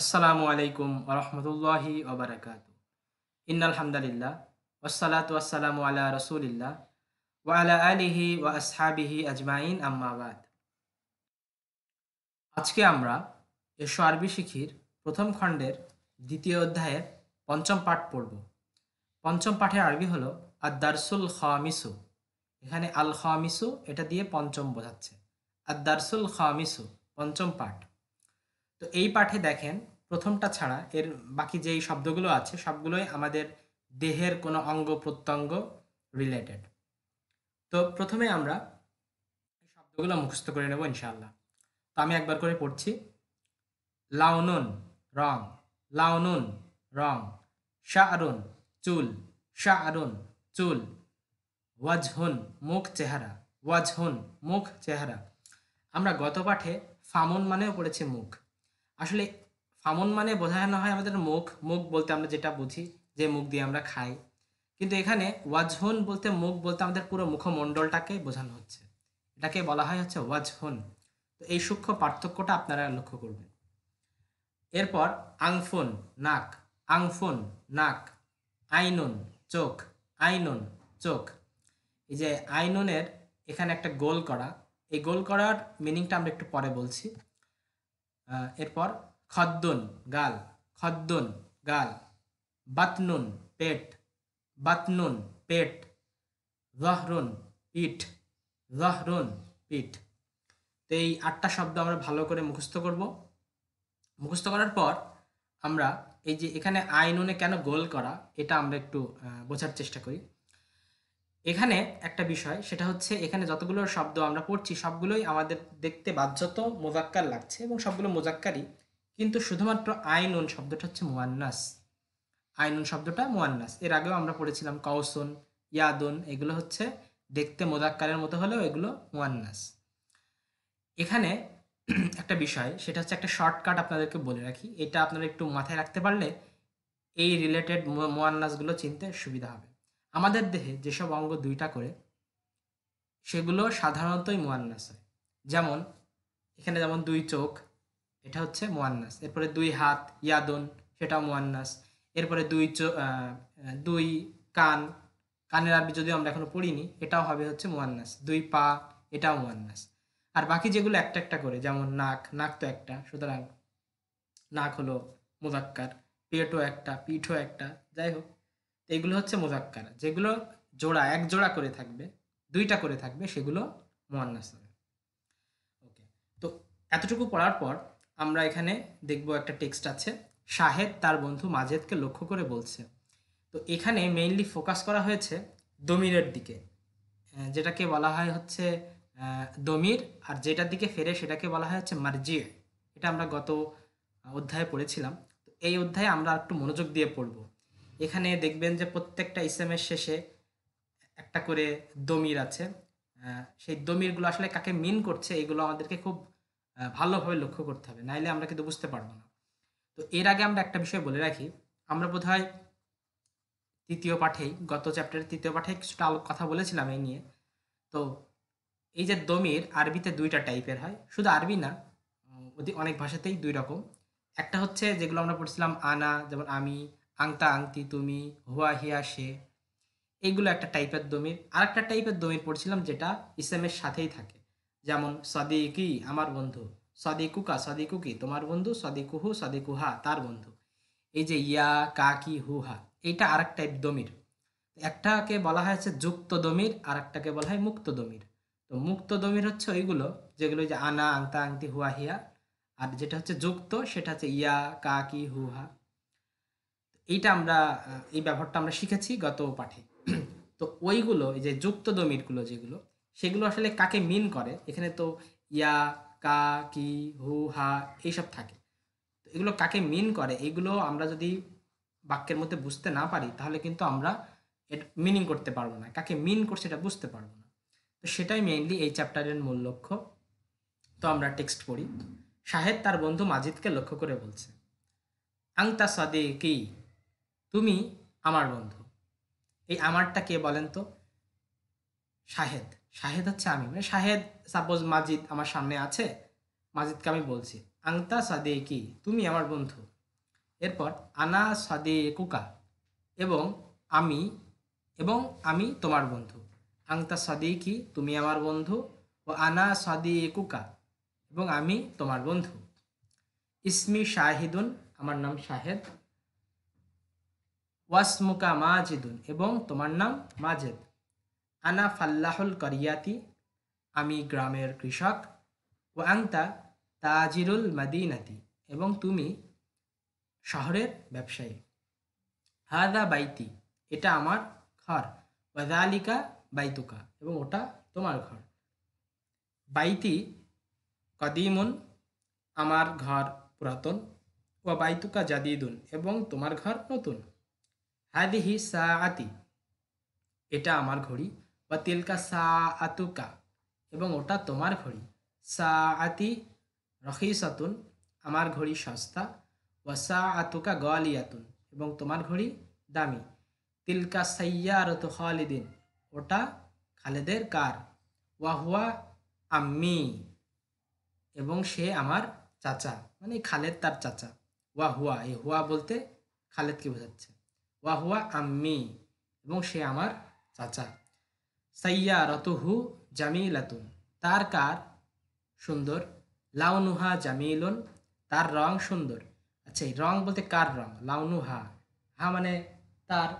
আসসালামু আলাইকুম আরহামদুল্লাহি ওবরাকাত ইন্নাল হামদালিল্লাহ ওসালাত ওয়াসালামু আলা রসুলিল্লাহ ওয়ালা আলিহি ওয়া আসহাবিহি আজমাইন আম্মাবাদ আজকে আমরা এশো আরবি শিখির প্রথম খণ্ডের দ্বিতীয় অধ্যায়ের পঞ্চম পাঠ পড়ব পঞ্চম পাঠের আরবি হলো আদারসুল খামিসু এখানে আল খামিসু এটা দিয়ে পঞ্চম বোঝাচ্ছে আদারসুল খামিসু পঞ্চম পাঠ তো এই পাঠে দেখেন প্রথমটা ছাড়া এর বাকি যেই শব্দগুলো আছে সবগুলোই আমাদের দেহের কোনো অঙ্গ প্রত্যঙ্গ রিলেটেড তো প্রথমে আমরা শব্দগুলো মুখস্থ করে নেব ইনশাল্লাহ তো আমি একবার করে পড়ছি লাউনুন রং লাউনুন রং শাহরুন চুল শাহরুন চুল ওয়াজহুন মুখ চেহারা ওয়াজহুন মুখ চেহারা আমরা গত পাঠে ফামুন মানেও পড়েছি মুখ আসলে ফামন মানে বোঝানো হয় আমাদের মুখ মুখ বলতে আমরা যেটা বুঝি যে মুখ দিয়ে আমরা খাই কিন্তু এখানে ওয়াজহন বলতে মুখ বলতে আমাদের পুরো মুখমণ্ডলটাকে বোঝানো হচ্ছে এটাকে বলা হয় হচ্ছে ওয়াজহন তো এই সূক্ষ্ম পার্থক্যটা আপনারা লক্ষ্য করবেন এরপর আংফোন নাক আংফোন নাক আইনন চোখ আইনন চোখ এই যে আইননের এখানে একটা গোল করা এই গোল করার মিনিংটা আমরা একটু পরে বলছি এরপর খদ্দন গাল খদ্দন গাল বাতনুন পেট বাতনুন পেট জহরুন পিঠ জহরুন পিঠ তো এই আটটা শব্দ আমরা ভালো করে মুখস্থ করব মুখস্থ করার পর আমরা এই যে এখানে আইনুনে কেন গোল করা এটা আমরা একটু বোঝার চেষ্টা করি এখানে একটা বিষয় সেটা হচ্ছে এখানে যতগুলো শব্দ আমরা পড়ছি সবগুলোই আমাদের দেখতে বাধ্যত মোজাক্কার লাগছে এবং সবগুলো মোজাক্কারই কিন্তু শুধুমাত্র আইনুন শব্দটা হচ্ছে মোয়ান্নাস আইনুন শব্দটা মোয়ান্নাস এর আগেও আমরা পড়েছিলাম কাউসন ইয়াদুন এগুলো হচ্ছে দেখতে মোজাক্কারের মতো হলেও এগুলো মোয়ান্নাস এখানে একটা বিষয় সেটা হচ্ছে একটা শর্টকাট আপনাদেরকে বলে রাখি এটা আপনারা একটু মাথায় রাখতে পারলে এই রিলেটেড মোয়ান্নাসগুলো চিনতে সুবিধা হবে আমাদের দেহে যেসব অঙ্গ দুইটা করে সেগুলো সাধারণতই মোয়ান্নাস হয় যেমন এখানে যেমন দুই চোখ এটা হচ্ছে মোয়ান্নাস এরপরে দুই হাত ইয়াদন সেটাও মোয়ান্নাস এরপরে দুই দুই কান কানের আরবি যদিও আমরা এখনো পড়িনি এটাও হবে হচ্ছে মোয়ান্নাস দুই পা এটাও মোয়ান্নাস আর বাকি যেগুলো একটা একটা করে যেমন নাক নাক তো একটা সুতরাং নাক হলো মোজাক্কার পেটও একটা পিঠও একটা যাই হোক এইগুলো হচ্ছে মোজাক্কার যেগুলো জোড়া এক জোড়া করে থাকবে দুইটা করে থাকবে সেগুলো মোয়ান্নাস হবে ওকে তো এতটুকু পড়ার পর আমরা এখানে দেখব একটা টেক্সট আছে শাহেদ তার বন্ধু মাজেদকে লক্ষ্য করে বলছে তো এখানে মেইনলি ফোকাস করা হয়েছে দমিরের দিকে যেটাকে বলা হয় হচ্ছে দমির আর যেটার দিকে ফেরে সেটাকে বলা হয় হচ্ছে মার্জিয়ে এটা আমরা গত অধ্যায়ে পড়েছিলাম তো এই অধ্যায়ে আমরা একটু মনোযোগ দিয়ে পড়বো এখানে দেখবেন যে প্রত্যেকটা ইসেমের শেষে একটা করে দমির আছে সেই দমিরগুলো আসলে কাকে মিন করছে এগুলো আমাদেরকে খুব ভালোভাবে লক্ষ্য করতে হবে নাইলে আমরা কিন্তু বুঝতে পারবো না তো এর আগে আমরা একটা বিষয় বলে রাখি আমরা বোধ হয় তৃতীয় পাঠেই গত চ্যাপ্টারের তৃতীয় পাঠে কিছুটা কথা বলেছিলাম এই নিয়ে তো এই যে দমির আরবিতে দুইটা টাইপের হয় শুধু আরবি না অনেক ভাষাতেই দুই রকম একটা হচ্ছে যেগুলো আমরা পড়ছিলাম আনা যেমন আমি আংতা আংতি তুমি হুয়া হিয়া সে এইগুলো একটা টাইপের দমির আর একটা টাইপের দমির পড়ছিলাম যেটা ইসলামের সাথেই থাকে যেমন সদিকি আমার বন্ধু সদিকুকা সদিকুকি তোমার বন্ধু সদিকুহু সদিকুহা তার বন্ধু এই যে ইয়া কাকি হুহা এইটা আর এক টাইপ দমির একটাকে বলা হয়েছে যুক্ত দমির আর একটাকে বলা হয় মুক্ত দমির তো মুক্ত দমির হচ্ছে ওইগুলো যেগুলো যে আনা আংতা আংতি হুয়া হিয়া আর যেটা হচ্ছে যুক্ত সেটা হচ্ছে ইয়া কাকি হুহা এইটা আমরা এই ব্যবহারটা আমরা শিখেছি গত পাঠে তো ওইগুলো এই যে যুক্ত দমিরগুলো যেগুলো সেগুলো আসলে কাকে মিন করে এখানে তো ইয়া কা কি হু হা এইসব থাকে এগুলো কাকে মিন করে এগুলো আমরা যদি বাক্যের মধ্যে বুঝতে না পারি তাহলে কিন্তু আমরা মিনিং করতে পারবো না কাকে মিন করছে এটা বুঝতে পারবো না তো সেটাই মেইনলি এই চ্যাপ্টারের মূল লক্ষ্য তো আমরা টেক্সট পড়ি শাহেদ তার বন্ধু মাজিদকে লক্ষ্য করে বলছে আংতা সাদে কি তুমি আমার বন্ধু এই আমারটা কে বলেন তো শাহেদ শাহেদ হচ্ছে আমি মানে শাহেদ সাপোজ মাজিদ আমার সামনে আছে মাজিদকে আমি বলছি আংতা সাদে কি তুমি আমার বন্ধু এরপর আনা সাদে কুকা এবং আমি এবং আমি তোমার বন্ধু আংতা সাদে কি তুমি আমার বন্ধু ও আনা সাদে কুকা এবং আমি তোমার বন্ধু ইসমি শাহিদুন আমার নাম শাহেদ ওয়াসমুকা মাজিদুন এবং তোমার নাম মাজেদ আনা ফাল্লাহুল করিয়াতি আমি গ্রামের কৃষক ও আংতা তাজিরুল মাদিনাতি এবং তুমি শহরের ব্যবসায়ী হাদা বাইতি এটা আমার ঘর ওয়াদালিকা বাইতুকা এবং ওটা তোমার ঘর বাইতি কদিমুন আমার ঘর পুরাতন ও বাইতুকা জাদিদুন এবং তোমার ঘর নতুন হাদিহি সা আতি এটা আমার ঘড়ি বা তেলকা সা আতুকা এবং ওটা তোমার ঘড়ি সা আতি সাতুন আমার ঘড়ি সস্তা বা সা আতুকা আতুন এবং তোমার ঘড়ি দামি তিলকা সাইয়ারত খালিদিন ওটা খালেদের কার ওয়াহুয়া আম্মি এবং সে আমার চাচা মানে খালেদ তার চাচা ওয়া হুয়া এই হুয়া বলতে খালেদকে বোঝাচ্ছে ওয়াহুয়া আম্মি এবং সে আমার চাচা সাইয়া রতহু জামিলাতুন তার কার সুন্দর লাউনুহা জামিলুন তার রং সুন্দর আচ্ছা এই রং বলতে কার রং লাউনুহা হা মানে তার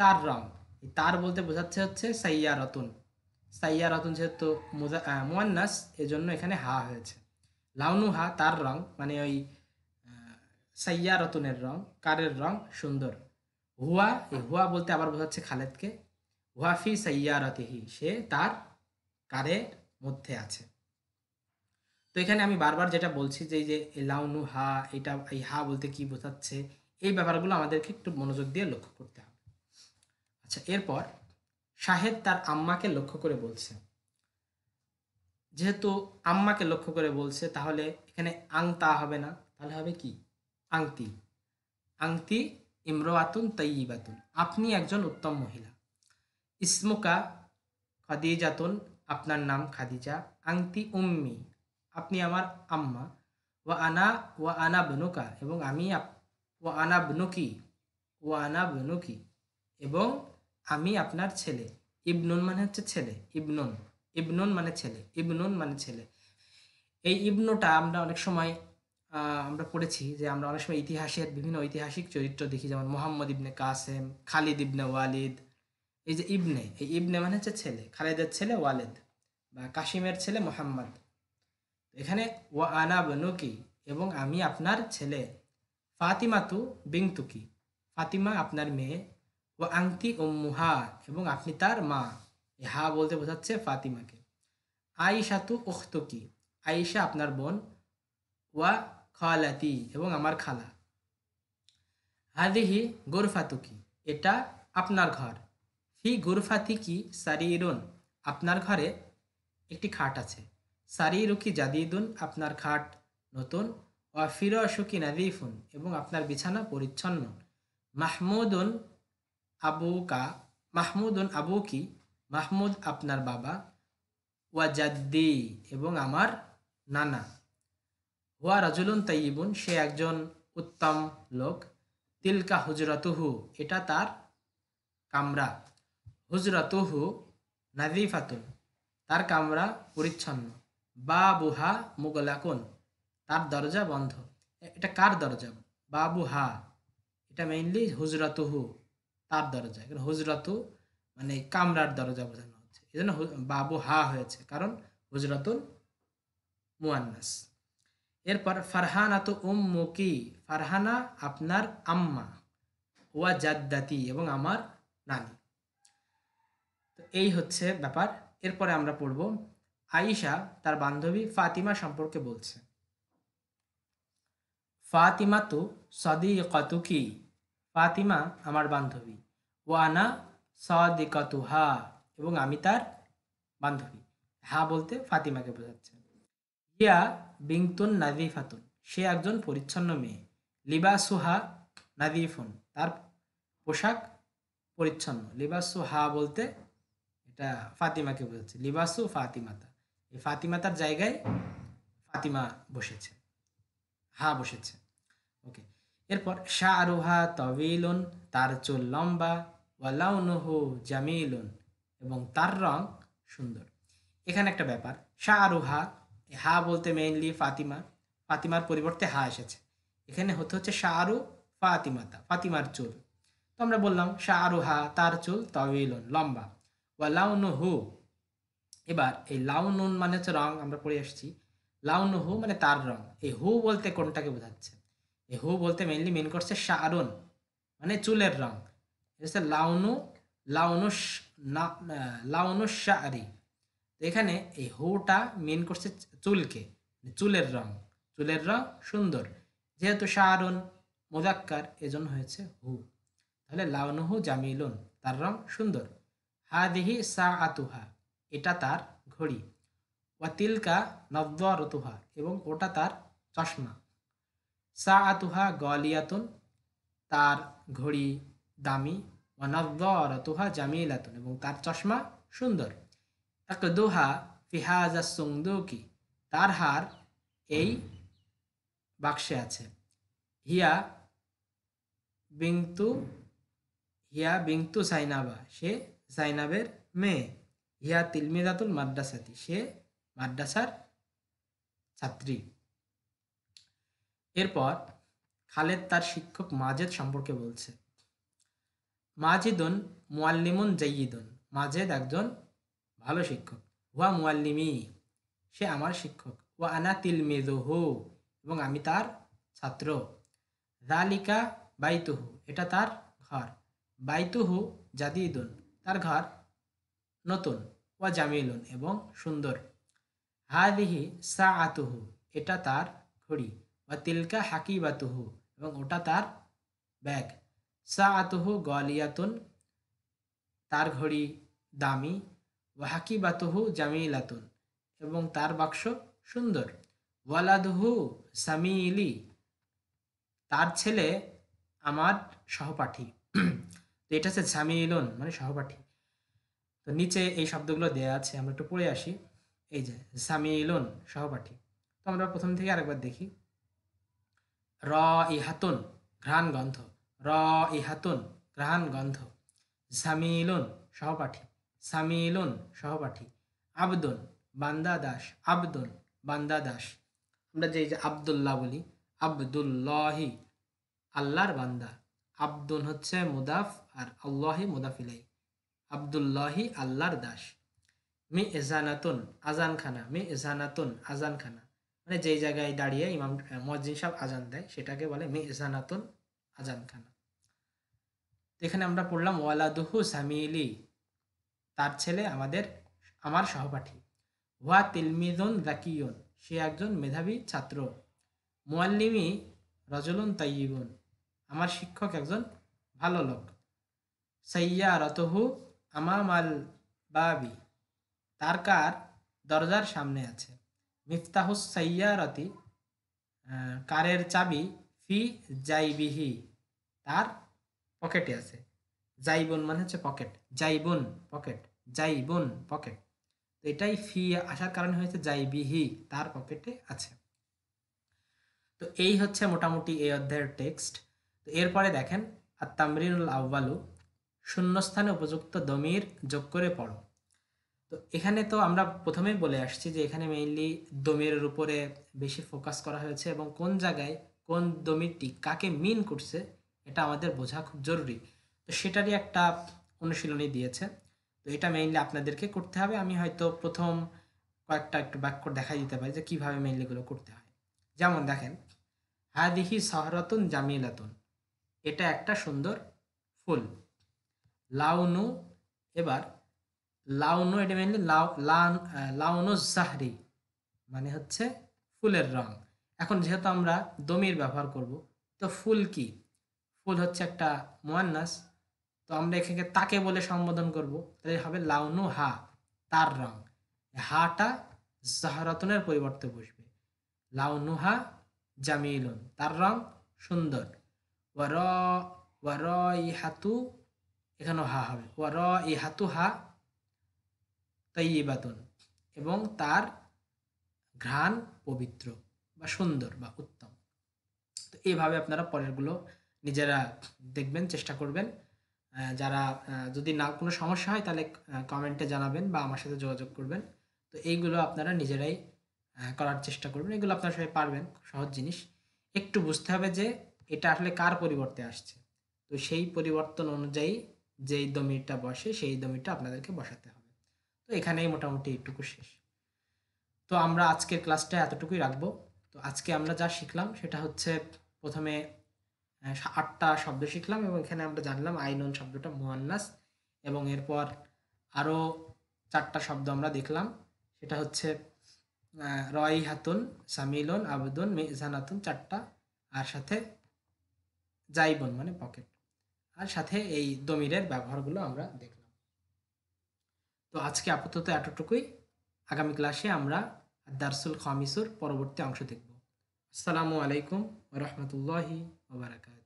তার রং তার বলতে বোঝাচ্ছে হচ্ছে সাইয়া রতন সাইয়া রতন যেহেতু মুজা মোয়ান্নাস এজন্য এখানে হা হয়েছে লাউনুহা তার রং মানে ওই সাইয়া রতনের রং কারের রং সুন্দর হুয়া হুয়া বলতে আবার বোঝাচ্ছে খালেদকে হুয়াফি সৈয়ারতিহি সে তার কারের মধ্যে আছে তো এখানে আমি বারবার যেটা বলছি যে যে লাউনু হা এটা এই হা বলতে কি বোঝাচ্ছে এই ব্যাপারগুলো আমাদেরকে একটু মনোযোগ দিয়ে লক্ষ্য করতে হবে আচ্ছা এরপর শাহেদ তার আম্মাকে লক্ষ্য করে বলছে যেহেতু আম্মাকে লক্ষ্য করে বলছে তাহলে এখানে আংতা হবে না তাহলে হবে কি আংতি আংতি ইমরাতুন তৈবাতুন আপনি একজন উত্তম মহিলা ইসমুকা খাদিজাতুন আপনার নাম খাদিজা আংতি উম্মি আপনি আমার আম্মা ওয়া আনা ওয়া আনা বনুকা এবং আমি ওয়া আনা বনুকি ওয়া আনা বনুকি এবং আমি আপনার ছেলে ইবনুন মানে হচ্ছে ছেলে ইবনুন ইবনুন মানে ছেলে ইবনুন মানে ছেলে এই ইবনুটা আমরা অনেক সময় আমরা পড়েছি যে আমরা অনেক সময় ইতিহাসের বিভিন্ন ঐতিহাসিক চরিত্র দেখি যেমন মোহাম্মদ ইবনে কাসেম খালিদ ইবনে ওয়ালিদ এই যে ইবনে এই ইবনে মানে হচ্ছে ছেলে খালিদের ছেলে ওয়ালিদ বা কাশিমের ছেলে মোহাম্মদ এখানে ওয়া আনা বনুকি এবং আমি আপনার ছেলে ফাতিমা তু বিংতুকি ফাতিমা আপনার মেয়ে ও আংতি মুহা এবং আপনি তার মা এই হা বলতে বোঝাচ্ছে ফাতিমাকে আয়েশা তু উখতুকি আয়েশা আপনার বোন ওয়া খালাতি এবং আমার খালা হাদিহি গোরফাতুকি এটা আপনার ঘর হি ফি সারি সারিরুন আপনার ঘরে একটি খাট আছে সারিরুকি জাদিদুন আপনার খাট নতুন ওয়া ফিরসুকি নাদিফুন এবং আপনার বিছানা পরিচ্ছন্ন মাহমুদুন আবুকা মাহমুদুন আবুকি মাহমুদ আপনার বাবা ওয়া জাদ্দি এবং আমার নানা হুয়া রাজুলুন তাইবুন সে একজন উত্তম লোক তিলকা হুজরাতুহু এটা তার কামরা হুজরাতুহু নাজিফাতুন তার কামরা পরিচ্ছন্ন বাবুহা বুহা মুগলাকুন তার দরজা বন্ধ এটা কার দরজা বাবু হা এটা মেইনলি হুজরাতু তার দরজা এখানে হুজরাতু মানে কামরার দরজা বোঝানো হচ্ছে এই জন্য বাবু হা হয়েছে কারণ হুজরাতুল মুয়ান্নাস এরপর ফারহানা তো উম্মুকি ফারহানা আপনার আম্মা ওয়া জাদ্দাতি এবং আমার নানি তো এই হচ্ছে ব্যাপার এরপরে আমরা পড়ব আয়েশা তার বান্ধবী ফাতিমা সম্পর্কে বলছে ফাতিমা তো সদি কতুকি ফাতিমা আমার বান্ধবী ওয়ানা হা এবং আমি তার বান্ধবী হা বলতে ফাতিমাকে বোঝাচ্ছেন ইয়া বিংতুন ফাতুন সে একজন পরিচ্ছন্ন মেয়ে নাজি নাজিফুন তার পোশাক পরিচ্ছন্ন লিবাসু হা বলতে এটা ফাতিমাকে বোঝাচ্ছে লিবাসু ফাতিমাতা এই ফাতিমাতার জায়গায় ফাতিমা বসেছে হা বসেছে ওকে এরপর শাহ আরুহা তবিলুন তার চুল লম্বা ওয়ালাউনহু জামিলুন এবং তার রং সুন্দর এখানে একটা ব্যাপার শাহ আরুহা হা বলতে মেইনলি ফাতিমা ফাতিমার পরিবর্তে হা এসেছে এখানে হতে হচ্ছে শাহরু ফাতিমাতা ফাতিমার চুল তো আমরা বললাম শাহরু হা তার চুল তবিলন লম্বা বা লাউনু হু এবার এই লাউনুন মানে হচ্ছে রং আমরা পড়ে আসছি লাউনু হু মানে তার রং এই হু বলতে কোনটাকে বোঝাচ্ছে এই হু বলতে মেইনলি মিন করছে শাহরুন মানে চুলের রং লাউনু লাউনু লাউনুস লাউনুস শাহরি এখানে এই হোটা মেন করছে চুলকে মানে চুলের রং চুলের রং সুন্দর যেহেতু শাহরুন মোজাক্কার এজন্য হয়েছে হু তাহলে লাউনুহু জামিলুন তার রং সুন্দর হা দিহি সা আতুহা এটা তার ঘড়ি ওয়াতিলকা নব্বরতুহা এবং ওটা তার চশমা সা আতুহা গলিয়াতুন তার ঘড়ি দামি ওয়া নব্বরতুহা জামিলাতুন এবং তার চশমা সুন্দর তাকদোহা ফিহাজা সুন্দুকি তার হার এই বাক্সে আছে হিয়া বিংতু হিয়া বিংতু সাইনাবা সে সাইনাবের মেয়ে হিয়া তিলমিদাতুল মাদ্রাসাতি সে মাদ্রাসার ছাত্রী এরপর খালেদ তার শিক্ষক মাজেদ সম্পর্কে বলছে মাজিদুন মোয়াল্লিমুন জয়িদুন মাজেদ একজন ভালো শিক্ষক ওয়া মোয়াল্লিমি সে আমার শিক্ষক ওয়া আনা তিল মেজোহু এবং আমি তার ছাত্র জালিকা বাইতুহু এটা তার ঘর বাইতুহু জাদিদুন তার ঘর নতুন ওয়া জামিলুন এবং সুন্দর হাদিহি সা আতুহু এটা তার ঘড়ি ওয়া তিলকা হাকিবাতুহু এবং ওটা তার ব্যাগ সা আতুহু গলিয়াতুন তার ঘড়ি দামি ওয়াহাকি বাতহু জামিলাতুন এবং তার বাক্স সুন্দর ওয়ালাদহু সামিলি তার ছেলে আমার সহপাঠী তো এটা হচ্ছে ঝামিলন মানে সহপাঠী তো নিচে এই শব্দগুলো দেয়া আছে আমরা একটু পড়ে আসি এই যে ঝামিলন সহপাঠী তো আমরা প্রথম থেকে আরেকবার দেখি র ইহাতুন ঘ্রাণ গন্ধ র ইহাতুন ঘ্রাণ গন্ধ ঝামিলন সহপাঠী সামিলুন সহপাঠী আবদন বান্দা দাস আবদন বান্দা দাস আমরা যে আবদুল্লাহ বলি আবদুল্লাহি আল্লাহর বান্দা আবদুন হচ্ছে মুদাফ আর আল্লাহি মুদাফিলাই আবদুল্লাহি আল্লাহর দাস মি এজানাতুন আজানখানা মি এজানাতুন আজানখানা মানে যেই জায়গায় দাঁড়িয়ে ইমাম মসজিদ সাহেব আজান দেয় সেটাকে বলে মি এজানাতুন আজানখানা এখানে আমরা পড়লাম ওয়ালাদুহু সামিলি তার ছেলে আমাদের আমার সহপাঠী হুয়া তিলমিজন জাকিউন সে একজন মেধাবী ছাত্র মোয়াল্লিমি রজলুন তাইয়িবুন আমার শিক্ষক একজন ভালো লোক সৈয়া রতহু আমামাল বাবি তার কার দরজার সামনে আছে মিফতাহুস রতি কারের চাবি ফি জাইবিহি তার পকেটে আছে যাইবন মানে হচ্ছে পকেট যাইবন পকেট যাইবন পকেট তো এটাই ফি আসার কারণে হয়েছে যাইবিহি তার পকেটে আছে তো এই হচ্ছে মোটামুটি এই অধ্যায়ের টেক্সট তো এরপরে দেখেন আর তামরিনুল আউ্বালু শূন্যস্থানে উপযুক্ত দমির যোগ করে পড়ো তো এখানে তো আমরা প্রথমেই বলে আসছি যে এখানে মেইনলি দমিরের উপরে বেশি ফোকাস করা হয়েছে এবং কোন জায়গায় কোন দমিরটি কাকে মিন করছে এটা আমাদের বোঝা খুব জরুরি তো সেটারই একটা অনুশীলনী দিয়েছে তো এটা মেইনলি আপনাদেরকে করতে হবে আমি হয়তো প্রথম কয়েকটা একটু বাক্য দেখাই দিতে পারি যে কীভাবে মেইনলি এগুলো করতে হয় যেমন দেখেন হা দিহি সহরাতুন জামিলাতুন এটা একটা সুন্দর ফুল লাউনু এবার লাউনু এটা মেনলি লাউ লাউনু জাহরি মানে হচ্ছে ফুলের রং এখন যেহেতু আমরা দমির ব্যবহার করব তো ফুল কি ফুল হচ্ছে একটা মোয়ান্নাস তো আমরা এখানে তাকে বলে সম্বোধন করব তাহলে হবে লাউনু হা তার রং হাটা জাহরাতনের পরিবর্তে বসবে লাউনু হা জামিলুন তার রং সুন্দর ওয়ার ওয়ার ই হাতু এখানেও হা হবে ওয়ার ই হাতু হা তৈবাতুন এবং তার ঘ্রাণ পবিত্র বা সুন্দর বা উত্তম তো এইভাবে আপনারা পরেরগুলো নিজেরা দেখবেন চেষ্টা করবেন যারা যদি না কোনো সমস্যা হয় তাহলে কমেন্টে জানাবেন বা আমার সাথে যোগাযোগ করবেন তো এইগুলো আপনারা নিজেরাই করার চেষ্টা করবেন এগুলো আপনারা সবাই পারবেন সহজ জিনিস একটু বুঝতে হবে যে এটা আসলে কার পরিবর্তে আসছে তো সেই পরিবর্তন অনুযায়ী যেই দমিটা বসে সেই দমিটা আপনাদেরকে বসাতে হবে তো এখানেই মোটামুটি এইটুকু শেষ তো আমরা আজকের ক্লাসটা এতটুকুই রাখবো তো আজকে আমরা যা শিখলাম সেটা হচ্ছে প্রথমে আটটা শব্দ শিখলাম এবং এখানে আমরা জানলাম আইনন শব্দটা মোয়ান্নাস এবং এরপর আরও চারটা শব্দ আমরা দেখলাম সেটা হচ্ছে রয় হাতুন সামিলন আবেদন হাতুন চারটা আর সাথে জাইবন মানে পকেট আর সাথে এই দমিরের ব্যবহারগুলো আমরা দেখলাম তো আজকে আপাতত এতটুকুই আগামী ক্লাসে আমরা দারসুল খামিসুর পরবর্তী অংশ দেখব আসসালামু আলাইকুম রহমতুল্লাহি وبركاته